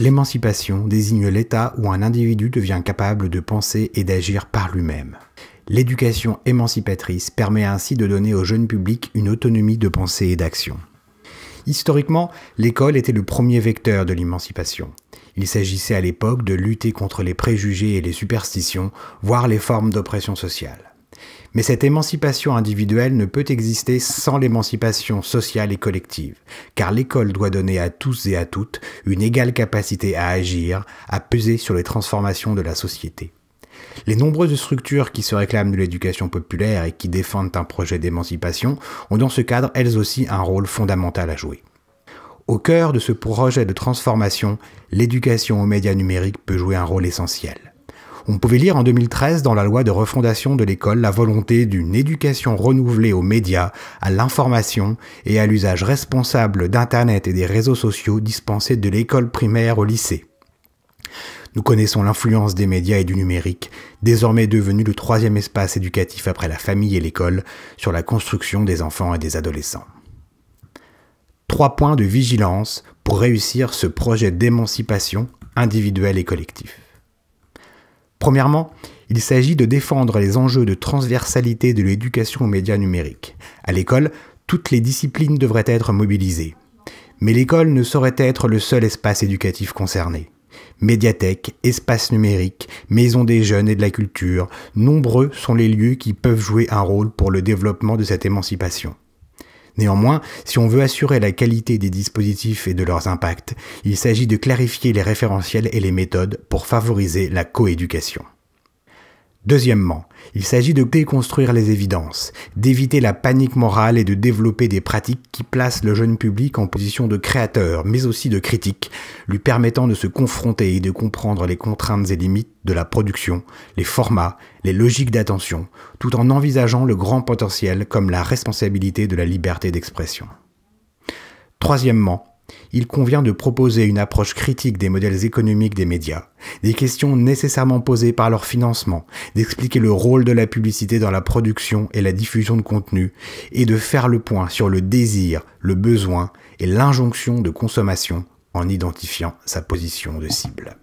L'émancipation désigne l'état où un individu devient capable de penser et d'agir par lui-même. L'éducation émancipatrice permet ainsi de donner au jeune public une autonomie de pensée et d'action. Historiquement, l'école était le premier vecteur de l'émancipation. Il s'agissait à l'époque de lutter contre les préjugés et les superstitions, voire les formes d'oppression sociale. Mais cette émancipation individuelle ne peut exister sans l'émancipation sociale et collective, car l'école doit donner à tous et à toutes une égale capacité à agir, à peser sur les transformations de la société. Les nombreuses structures qui se réclament de l'éducation populaire et qui défendent un projet d'émancipation ont dans ce cadre elles aussi un rôle fondamental à jouer. Au cœur de ce projet de transformation, l'éducation aux médias numériques peut jouer un rôle essentiel. On pouvait lire en 2013 dans la loi de refondation de l'école la volonté d'une éducation renouvelée aux médias, à l'information et à l'usage responsable d'Internet et des réseaux sociaux dispensés de l'école primaire au lycée. Nous connaissons l'influence des médias et du numérique, désormais devenu le troisième espace éducatif après la famille et l'école, sur la construction des enfants et des adolescents. Trois points de vigilance pour réussir ce projet d'émancipation individuelle et collective. Premièrement, il s'agit de défendre les enjeux de transversalité de l'éducation aux médias numériques. À l'école, toutes les disciplines devraient être mobilisées. Mais l'école ne saurait être le seul espace éducatif concerné. Médiathèques, espaces numériques, maisons des jeunes et de la culture, nombreux sont les lieux qui peuvent jouer un rôle pour le développement de cette émancipation. Néanmoins, si on veut assurer la qualité des dispositifs et de leurs impacts, il s'agit de clarifier les référentiels et les méthodes pour favoriser la coéducation. Deuxièmement, il s'agit de déconstruire les évidences, d'éviter la panique morale et de développer des pratiques qui placent le jeune public en position de créateur, mais aussi de critique, lui permettant de se confronter et de comprendre les contraintes et limites de la production, les formats, les logiques d'attention, tout en envisageant le grand potentiel comme la responsabilité de la liberté d'expression. Troisièmement, il convient de proposer une approche critique des modèles économiques des médias, des questions nécessairement posées par leur financement, d'expliquer le rôle de la publicité dans la production et la diffusion de contenu, et de faire le point sur le désir, le besoin et l'injonction de consommation en identifiant sa position de cible.